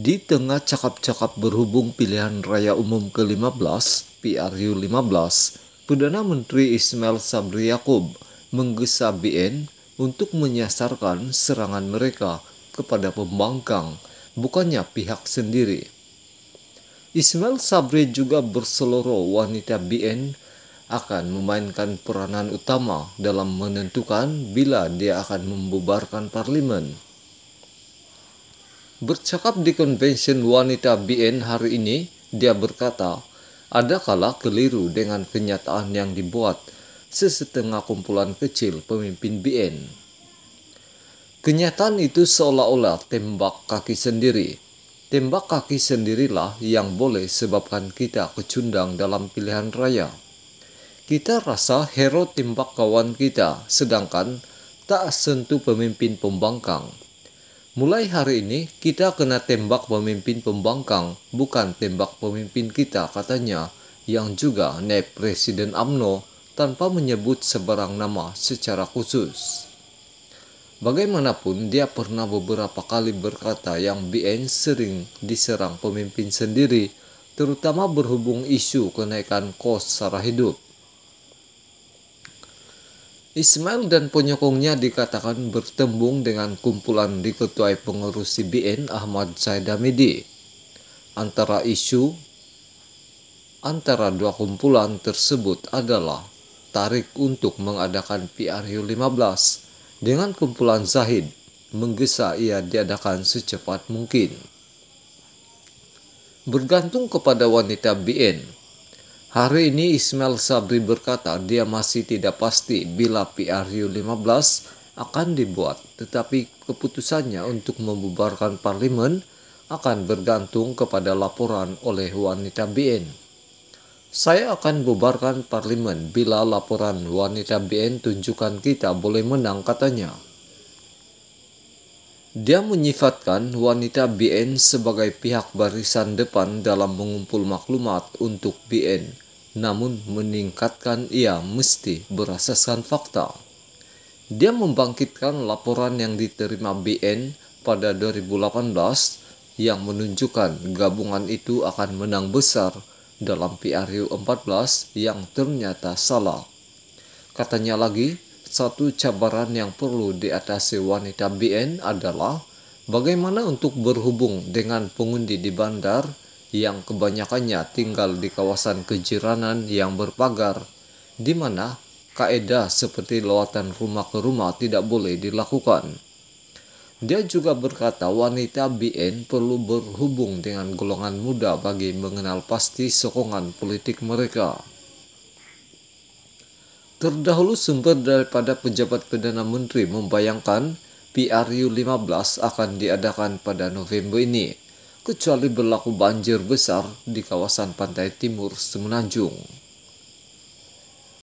Di tengah cakap-cakap berhubung pilihan raya umum ke-15, PRU 15, Perdana Menteri Ismail Sabri Yaakob menggesa BN untuk menyasarkan serangan mereka kepada pembangkang, bukannya pihak sendiri. Ismail Sabri juga berseloroh wanita BN akan memainkan peranan utama dalam menentukan bila dia akan membubarkan parlimen. Bercakap di convention wanita BN hari ini, dia berkata, ada kala keliru dengan kenyataan yang dibuat sesetengah kumpulan kecil pemimpin BN. Kenyataan itu seolah-olah tembak kaki sendiri. Tembak kaki sendirilah yang boleh sebabkan kita kecundang dalam pilihan raya. Kita rasa hero tembak kawan kita, sedangkan tak sentuh pemimpin pembangkang Mulai hari ini, kita kena tembak pemimpin pembangkang, bukan tembak pemimpin kita, katanya, yang juga naib Presiden AMNO tanpa menyebut sebarang nama secara khusus. Bagaimanapun, dia pernah beberapa kali berkata yang BN sering diserang pemimpin sendiri, terutama berhubung isu kenaikan kos secara hidup. Ismail dan penyokongnya dikatakan bertembung dengan kumpulan diketuai pengurus CBN Ahmad Saidamidi. Antara isu antara dua kumpulan tersebut adalah tarik untuk mengadakan PRU 15 dengan kumpulan Zahid menggesa ia diadakan secepat mungkin. Bergantung kepada wanita BN, Hari ini Ismail Sabri berkata dia masih tidak pasti bila PRU 15 akan dibuat, tetapi keputusannya untuk membubarkan parlimen akan bergantung kepada laporan oleh wanita BN. Saya akan bubarkan parlimen bila laporan wanita BN tunjukkan kita boleh menang katanya. Dia menyifatkan wanita BN sebagai pihak barisan depan dalam mengumpul maklumat untuk BN, namun meningkatkan ia mesti berasaskan fakta. Dia membangkitkan laporan yang diterima BN pada 2018 yang menunjukkan gabungan itu akan menang besar dalam PRU 14 yang ternyata salah. Katanya lagi, satu cabaran yang perlu diatasi wanita BN adalah bagaimana untuk berhubung dengan pengundi di bandar yang kebanyakannya tinggal di kawasan kejiranan yang berpagar, di mana kaedah seperti lawatan rumah ke rumah tidak boleh dilakukan. Dia juga berkata wanita BN perlu berhubung dengan golongan muda bagi mengenal pasti sokongan politik mereka. Terdahulu sumber daripada pejabat Perdana Menteri membayangkan PRU 15 akan diadakan pada November ini, kecuali berlaku banjir besar di kawasan pantai timur Semenanjung.